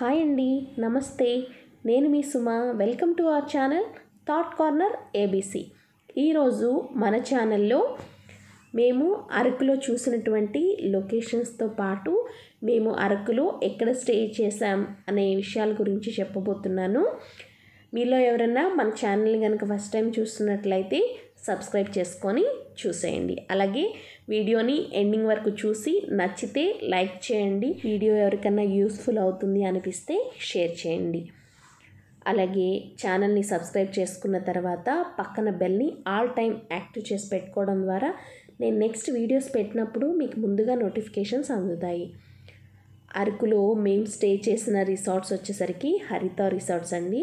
hi అండి నమస్తే నేను మీ Suma welcome to our channel thought corner ABC ఈరోజు మన ఛానల్లో మేము అరకులో చూసినటువంటి లొకేషన్స్తో పాటు మేము అరకులో ఎక్కడ స్టే చేసాం అనే విషయాల గురించి చెప్పబోతున్నాను మీలో ఎవరన్నా మన ఛానల్ కనుక ఫస్ట్ టైం చూస్తున్నట్లయితే సబ్స్క్రైబ్ చేసుకొని చూసేయండి అలాగే వీడియోని ఎండింగ్ వరకు చూసి నచ్చితే లైక్ చేయండి వీడియో ఎవరికన్నా యూస్ఫుల్ అవుతుంది అనిపిస్తే షేర్ చేయండి అలాగే ఛానల్ని సబ్స్క్రైబ్ చేసుకున్న తర్వాత పక్కన బెల్ని ఆల్ టైం యాక్టివ్ చేసి పెట్టుకోవడం ద్వారా నేను నెక్స్ట్ వీడియోస్ పెట్టినప్పుడు మీకు ముందుగా నోటిఫికేషన్స్ అందుతాయి అరకులో మేము స్టే చేసిన రిసార్ట్స్ వచ్చేసరికి హరిత రిసార్ట్స్ అండి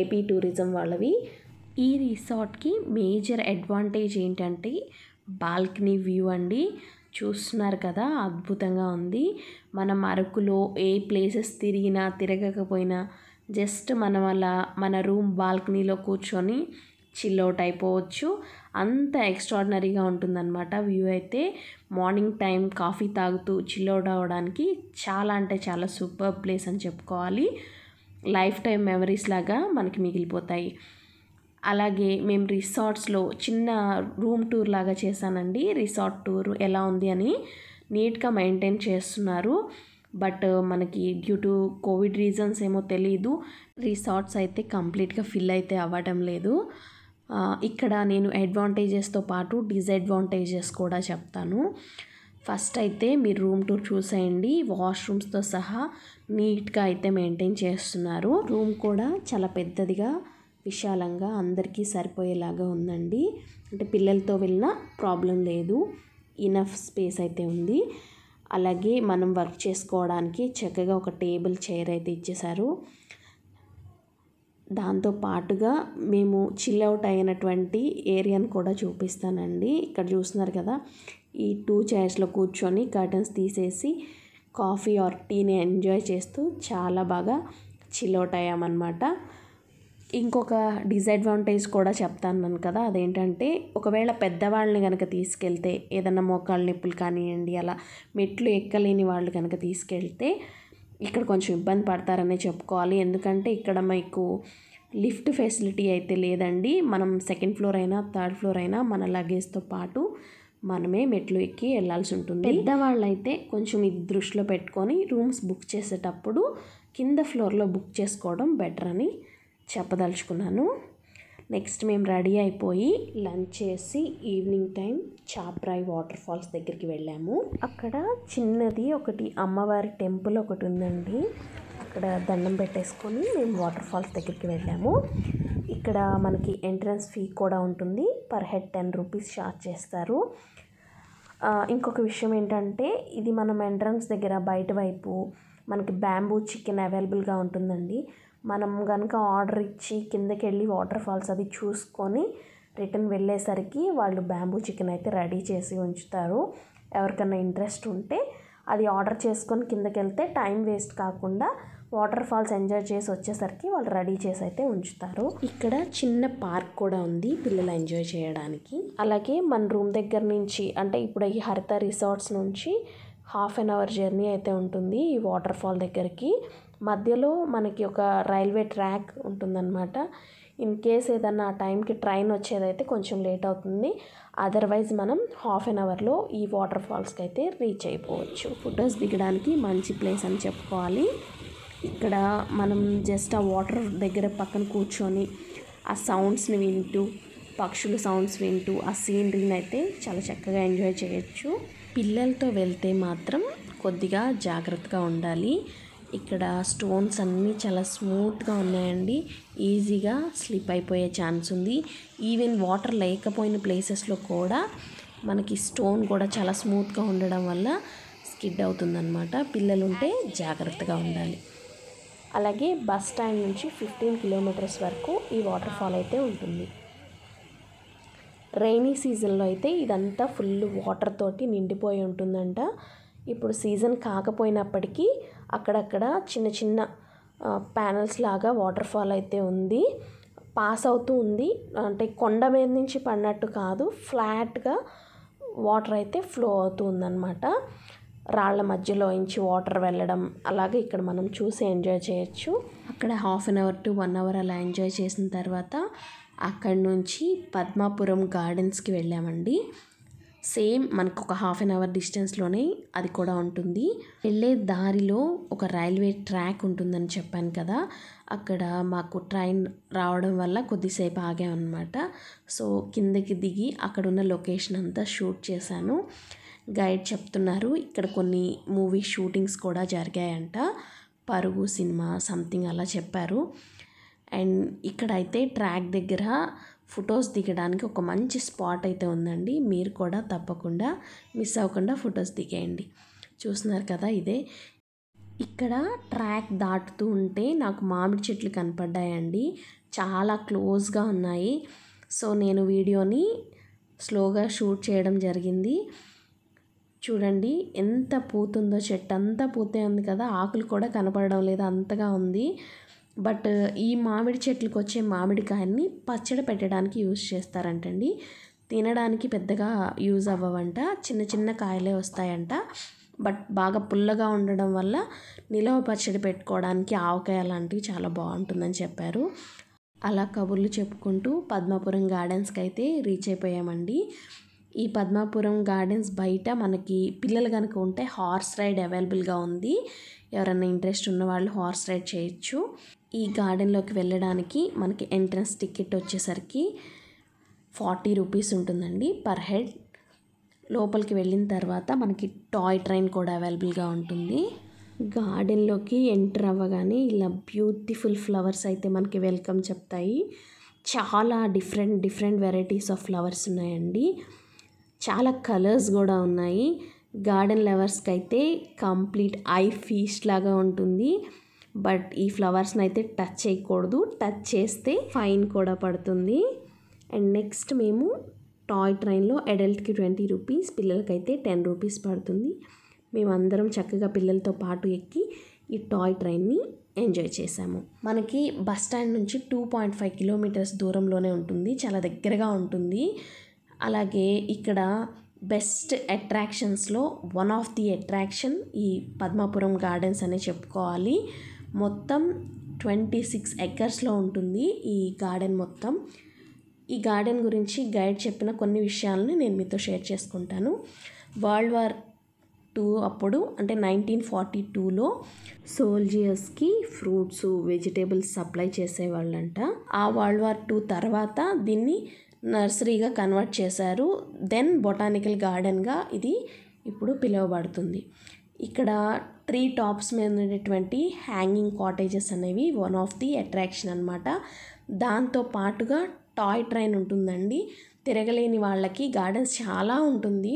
ఏపీ టూరిజం వాళ్ళవి ఈ రిసార్ట్కి మేజర్ అడ్వాంటేజ్ ఏంటంటే బాల్కనీ వ్యూ అండి చూస్తున్నారు కదా అద్భుతంగా ఉంది మనం అరకులో ఏ ప్లేసెస్ తిరిగినా తిరగకపోయినా జస్ట్ మనం అలా మన రూమ్ బాల్కనీలో కూర్చొని చిల్అవుట్ అయిపోవచ్చు అంత ఎక్స్ట్రాడినరీగా ఉంటుందన్నమాట వ్యూ అయితే మార్నింగ్ టైం కాఫీ తాగుతూ చిల్అవుట్ అవ్వడానికి చాలా అంటే చాలా సూపర్ ప్లేస్ అని చెప్పుకోవాలి లైఫ్ టైం మెమరీస్ లాగా మనకి మిగిలిపోతాయి అలాగే మేము రిసార్ట్స్లో చిన్న రూమ్ టూర్ లాగా చేశానండి రిసార్ట్ టూర్ ఎలా ఉంది అని నీట్గా మెయింటైన్ చేస్తున్నారు బట్ మనకి డ్యూ టు కోవిడ్ రీజన్స్ ఏమో తెలీదు రిసార్ట్స్ అయితే కంప్లీట్గా ఫిల్ అయితే అవ్వడం లేదు ఇక్కడ నేను అడ్వాంటేజెస్తో పాటు డిసడ్వాంటేజెస్ కూడా చెప్తాను ఫస్ట్ అయితే మీరు రూమ్ టూర్ చూసేయండి వాష్రూమ్స్తో సహా నీట్గా అయితే మెయింటైన్ చేస్తున్నారు రూమ్ కూడా చాలా పెద్దదిగా విశాలంగా అందరికీ సరిపోయేలాగా ఉందండి అంటే పిల్లలతో వెళ్ళినా ప్రాబ్లం లేదు ఇనఫ్ స్పేస్ అయితే ఉంది అలాగే మనం వర్క్ చేసుకోవడానికి చక్కగా ఒక టేబుల్ చైర్ అయితే ఇచ్చేశారు దాంతో పాటుగా మేము చిల్అవుట్ అయినటువంటి ఏరియాను కూడా చూపిస్తానండి ఇక్కడ చూస్తున్నారు కదా ఈ టూ చైర్స్లో కూర్చొని కర్టన్స్ తీసేసి కాఫీ ఆర్ టీని ఎంజాయ్ చేస్తూ చాలా బాగా చిల్అవుట్ అయ్యామన్నమాట ఇంకొక డిసడ్వాంటేజ్ కూడా చెప్తాను కదా అదేంటంటే ఒకవేళ పెద్దవాళ్ళని కనుక తీసుకెళ్తే ఏదన్నా మోకాళ్ళ నొప్పులు కానివ్వండి అలా మెట్లు ఎక్కలేని వాళ్ళు కనుక తీసుకెళ్తే ఇక్కడ కొంచెం ఇబ్బంది పడతారనే చెప్పుకోవాలి ఎందుకంటే ఇక్కడ మీకు లిఫ్ట్ ఫెసిలిటీ అయితే లేదండి మనం సెకండ్ ఫ్లోర్ అయినా థర్డ్ ఫ్లోర్ అయినా మన లగేజ్తో పాటు మనమే మెట్లు ఎక్కి వెళ్ళాల్సి ఉంటుంది పెద్దవాళ్ళు అయితే కొంచెం ఇది దృష్టిలో పెట్టుకొని రూమ్స్ బుక్ చేసేటప్పుడు కింద ఫ్లోర్లో బుక్ చేసుకోవడం బెటర్ అని చెప్పదలుచుకున్నాను నెక్స్ట్ మేము రెడీ అయిపోయి లంచ్ చేసి evening time Chaparai waterfalls దగ్గరికి వెళ్ళాము అక్కడ చిన్నది ఒకటి అమ్మవారి టెంపుల్ ఒకటి ఉందండి అక్కడ దండం పెట్టేసుకొని మేము వాటర్ ఫాల్స్ దగ్గరికి వెళ్ళాము ఇక్కడ మనకి ఎంట్రన్స్ ఫీ కూడా ఉంటుంది per head ten rupees charge చేస్తారు ఇంకొక విషయం ఏంటంటే ఇది మనం ఎంట్రన్స్ దగ్గర బయట వైపు మనకి బ్యాంబూ చికెన్ అవైలబుల్గా ఉంటుందండి మనం కనుక ఆర్డర్ ఇచ్చి కిందకి వెళ్ళి వాటర్ ఫాల్స్ అది చూసుకొని రిటర్న్ వెళ్ళేసరికి వాళ్ళు బ్యాంబూ చికెన్ అయితే రెడీ చేసి ఉంచుతారు ఎవరికైనా ఇంట్రెస్ట్ ఉంటే అది ఆర్డర్ చేసుకొని కిందకి వెళ్తే టైం వేస్ట్ కాకుండా వాటర్ ఫాల్స్ ఎంజాయ్ చేసి వచ్చేసరికి వాళ్ళు రెడీ చేసి అయితే ఉంచుతారు ఇక్కడ చిన్న పార్క్ కూడా ఉంది పిల్లలు ఎంజాయ్ చేయడానికి అలాగే మన రూమ్ దగ్గర నుంచి అంటే ఇప్పుడు ఈ హరిత రిసార్ట్స్ నుంచి హాఫ్ అన్ అవర్ జర్నీ అయితే ఉంటుంది ఈ వాటర్ ఫాల్ దగ్గరికి మధ్యలో మనకి ఒక రైల్వే ట్రాక్ ఉంటుందన్నమాట ఇన్ కేస్ ఏదన్నా ఆ టైంకి ట్రైన్ వచ్చేదైతే కొంచెం లేట్ అవుతుంది అదర్వైజ్ మనం హాఫ్ అన్ అవర్లో ఈ వాటర్ ఫాల్స్కి అయితే రీచ్ అయిపోవచ్చు ఫొటోస్ దిగడానికి మంచి ప్లేస్ అని చెప్పుకోవాలి ఇక్కడ మనం జస్ట్ ఆ వాటర్ దగ్గర పక్కన కూర్చొని ఆ సౌండ్స్ని వింటూ పక్షుల సౌండ్స్ వింటూ ఆ సీనరీని అయితే చాలా చక్కగా ఎంజాయ్ చేయొచ్చు పిల్లలతో వెళ్తే మాత్రం కొద్దిగా జాగ్రత్తగా ఉండాలి ఇక్కడ స్టోన్స్ అన్నీ చాలా స్మూత్గా ఉన్నాయండి ఈజీగా స్లిప్ అయిపోయే ఛాన్స్ ఉంది ఈవెన్ వాటర్ లేకపోయిన ప్లేసెస్లో కూడా మనకి స్టోన్ కూడా చాలా స్మూత్గా ఉండడం వల్ల స్కిడ్ అవుతుందన్నమాట పిల్లలుంటే జాగ్రత్తగా ఉండాలి అలాగే బస్ స్టాండ్ నుంచి ఫిఫ్టీన్ కిలోమీటర్స్ వరకు ఈ వాటర్ ఫాల్ అయితే ఉంటుంది రైనీ సీజన్లో అయితే ఇదంతా ఫుల్ వాటర్ తోటి నిండిపోయి ఉంటుందంట ఇప్పుడు సీజన్ కాకపోయినప్పటికీ అక్కడక్కడ చిన్న చిన్న ప్యానల్స్ లాగా వాటర్ ఫాల్ అయితే ఉంది పాస్ అవుతూ ఉంది అంటే కొండ మీద నుంచి పడినట్టు కాదు ఫ్లాట్గా వాటర్ అయితే ఫ్లో అవుతూ ఉందన్నమాట రాళ్ల మధ్యలో ఇంచి వాటర్ వెళ్ళడం అలాగే ఇక్కడ మనం చూసి ఎంజాయ్ చేయొచ్చు అక్కడ half an hour to one hour అలా ఎంజాయ్ చేసిన తర్వాత అక్కడి నుంచి పద్మాపురం గార్డెన్స్కి వెళ్ళామండి సేమ్ మనకు ఒక హాఫ్ అన్ అవర్ డిస్టెన్స్లోనే అది కూడా ఉంటుంది వెళ్ళే దారిలో ఒక రైల్వే ట్రాక్ ఉంటుందని చెప్పాను కదా అక్కడ మాకు ట్రైన్ రావడం వల్ల కొద్దిసేపు ఆగామన్నమాట సో కిందకి దిగి అక్కడున్న లొకేషన్ అంతా షూట్ చేశాను గైడ్ చెప్తున్నారు ఇక్కడ కొన్ని మూవీ షూటింగ్స్ కూడా జరిగాయంట పరుగు సినిమా సంథింగ్ అలా చెప్పారు అండ్ ఇక్కడైతే ట్రాక్ దగ్గర ఫొటోస్ దిగడానికి ఒక మంచి స్పాట్ అయితే ఉందండి మీరు కూడా తప్పకుండా మిస్ అవ్వకుండా ఫొటోస్ దిగేయండి చూస్తున్నారు కదా ఇదే ఇక్కడ ట్రాక్ దాటుతూ ఉంటే నాకు మామిడి చెట్లు కనపడ్డాయండి చాలా క్లోజ్గా ఉన్నాయి సో నేను వీడియోని స్లోగా షూట్ చేయడం జరిగింది చూడండి ఎంత పూతుందో చెట్టు అంతా పూతే ఉంది కదా ఆకులు కూడా కనపడడం లేదు అంతగా ఉంది బట్ ఈ మామిడి చెట్లకు వచ్చే మామిడికాయల్ని పచ్చడి పెట్టడానికి యూజ్ చేస్తారంటండి తినడానికి పెద్దగా యూజ్ అవ్వవంట చిన్న చిన్న కాయలే వస్తాయంట బట్ బాగా పుల్లగా ఉండడం వల్ల నిలవ పచ్చడి పెట్టుకోవడానికి ఆవకాయ లాంటివి చాలా బాగుంటుందని చెప్పారు అలా కబుర్లు చెప్పుకుంటూ పద్మాపురం గార్డెన్స్కి అయితే రీచ్ అయిపోయామండి ఈ పద్మాపురం గార్డెన్స్ బయట మనకి పిల్లలు కనుక ఉంటే హార్స్ రైడ్ అవైలబుల్గా ఉంది ఎవరైనా ఇంట్రెస్ట్ ఉన్న వాళ్ళు హార్స్ రైడ్ చేయొచ్చు ఈ గార్డెన్లోకి వెళ్ళడానికి మనకి ఎంట్రన్స్ టికెట్ వచ్చేసరికి ఫార్టీ రూపీస్ ఉంటుందండి పర్ హెడ్ లోపలికి వెళ్ళిన తర్వాత మనకి టాయ్ ట్రైన్ కూడా అవైలబుల్గా ఉంటుంది గార్డెన్లోకి ఎంటర్ అవ్వగానే ఇలా బ్యూటిఫుల్ ఫ్లవర్స్ అయితే మనకి వెల్కమ్ చెప్తాయి చాలా different different varieties of flowers ఉన్నాయండి చాలా కలర్స్ కూడా ఉన్నాయి గార్డెన్ లవర్స్కి అయితే కంప్లీట్ ఐ ఫీస్ట్ లాగా ఉంటుంది బట్ ఈ ఫ్లవర్స్ని అయితే టచ్ చేయకూడదు టచ్ చేస్తే ఫైన్ కూడా పడుతుంది అండ్ నెక్స్ట్ మేము టాయ్ ట్రైన్లో అడల్ట్కి ట్వంటీ రూపీస్ పిల్లలకైతే టెన్ రూపీస్ పడుతుంది మేమందరం చక్కగా పిల్లలతో పాటు ఎక్కి ఈ టాయ్ ట్రైన్ని ఎంజాయ్ చేశాము మనకి బస్ స్టాండ్ నుంచి టూ పాయింట్ ఫైవ్ కిలోమీటర్స్ దూరంలోనే ఉంటుంది చాలా దగ్గరగా ఉంటుంది అలాగే ఇక్కడ బెస్ట్ అట్రాక్షన్స్లో వన్ ఆఫ్ ది అట్రాక్షన్ ఈ పద్మాపురం గార్డెన్స్ అనే చెప్పుకోవాలి మొత్తం ట్వంటీ సిక్స్ ఎకర్స్లో ఉంటుంది ఈ గార్డెన్ మొత్తం ఈ గార్డెన్ గురించి గైడ్ చెప్పిన కొన్ని విషయాలని నేను మీతో షేర్ చేసుకుంటాను వరల్డ్ వార్ టూ అప్పుడు అంటే నైన్టీన్ ఫార్టీ టూలో సోల్జియర్స్కి ఫ్రూట్స్ వెజిటేబుల్స్ సప్లై చేసేవాళ్ళంట ఆ వరల్డ్ వార్ టూ తర్వాత దీన్ని నర్సరీగా కన్వర్ట్ చేశారు దెన్ బొటానికల్ గార్డెన్గా ఇది ఇప్పుడు పిలువబడుతుంది ఇక్కడ త్రీ టాప్స్ మీద ఉండేటువంటి హ్యాంగింగ్ కాటేజెస్ అనేవి వన్ ఆఫ్ ది అట్రాక్షన్ అనమాట దాంతో పాటుగా టాయ్ ట్రైన్ ఉంటుందండి తిరగలేని వాళ్ళకి గార్డెన్స్ చాలా ఉంటుంది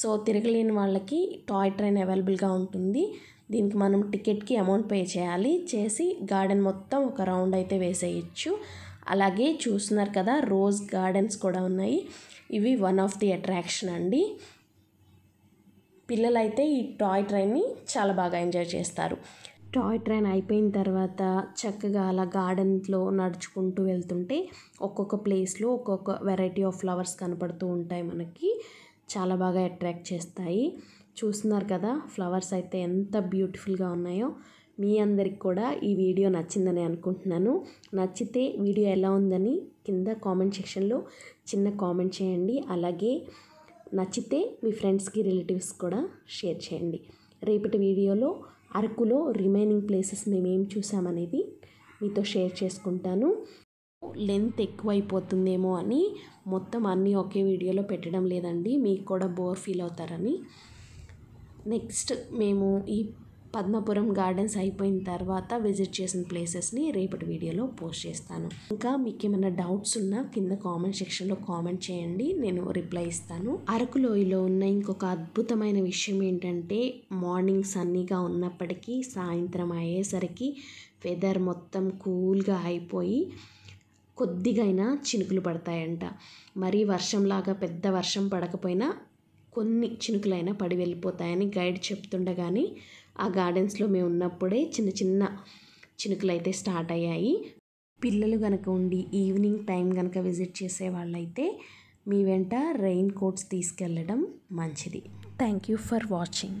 సో తిరగలేని వాళ్ళకి టాయ్ ట్రైన్ అవైలబుల్గా ఉంటుంది దీనికి మనం టికెట్కి అమౌంట్ పే చేయాలి చేసి గార్డెన్ మొత్తం ఒక రౌండ్ అయితే వేసేయచ్చు అలాగే చూస్తున్నారు కదా రోజ్ గార్డెన్స్ కూడా ఉన్నాయి ఇవి వన్ ఆఫ్ ది అట్రాక్షన్ అండి పిల్లలైతే ఈ టాయ్ ట్రైన్ని చాలా బాగా ఎంజాయ్ చేస్తారు టాయ్ ట్రైన్ అయిపోయిన తర్వాత చక్కగా అలా గార్డెన్లో నడుచుకుంటూ వెళ్తుంటే ఒక్కొక్క ప్లేస్లో ఒక్కొక్క వెరైటీ ఆఫ్ ఫ్లవర్స్ కనపడుతూ ఉంటాయి మనకి చాలా బాగా అట్రాక్ట్ చేస్తాయి చూస్తున్నారు కదా ఫ్లవర్స్ అయితే ఎంత బ్యూటిఫుల్గా ఉన్నాయో మీ అందరికి కూడా ఈ వీడియో నచ్చిందని అనుకుంటున్నాను నచ్చితే వీడియో ఎలా ఉందని కింద కామెంట్ సెక్షన్లో చిన్న కామెంట్ చేయండి అలాగే నచ్చితే మీ ఫ్రెండ్స్కి రిలేటివ్స్ కూడా షేర్ చేయండి రేపటి వీడియోలో అరకులో రిమైనింగ్ ప్లేసెస్ మేమేం చూసామనేది మీతో షేర్ చేసుకుంటాను లెంత్ ఎక్కువైపోతుందేమో అని మొత్తం అన్నీ ఒకే వీడియోలో పెట్టడం లేదండి మీకు కూడా బోర్ ఫీల్ అవుతారని నెక్స్ట్ మేము ఈ పద్మపురం గార్డెన్స్ అయిపోయిన తర్వాత విజిట్ చేసిన ప్లేసెస్ని రేపటి వీడియోలో పోస్ట్ చేస్తాను ఇంకా మీకు ఏమైనా డౌట్స్ ఉన్నా కింద కామెంట్ సెక్షన్లో కామెంట్ చేయండి నేను రిప్లై ఇస్తాను అరకు లోయలో ఉన్న ఇంకొక అద్భుతమైన విషయం ఏంటంటే మార్నింగ్ సన్నీగా ఉన్నప్పటికీ సాయంత్రం అయ్యేసరికి వెదర్ మొత్తం కూల్గా అయిపోయి కొద్దిగైనా చినుకులు పడతాయంట మరీ వర్షంలాగా పెద్ద వర్షం పడకపోయినా కొన్ని చినుకులైనా పడి వెళ్ళిపోతాయని గైడ్ చెప్తుండగానే ఆ గార్డెన్స్లో మేము ఉన్నప్పుడే చిన్న చిన్న చినుకులు అయితే స్టార్ట్ అయ్యాయి పిల్లలు కనుక ఉండి ఈవినింగ్ టైం కనుక విజిట్ చేసే వాళ్ళైతే మీ వెంట రెయిన్ కోట్స్ తీసుకెళ్ళడం మంచిది థ్యాంక్ యూ ఫర్ వాచింగ్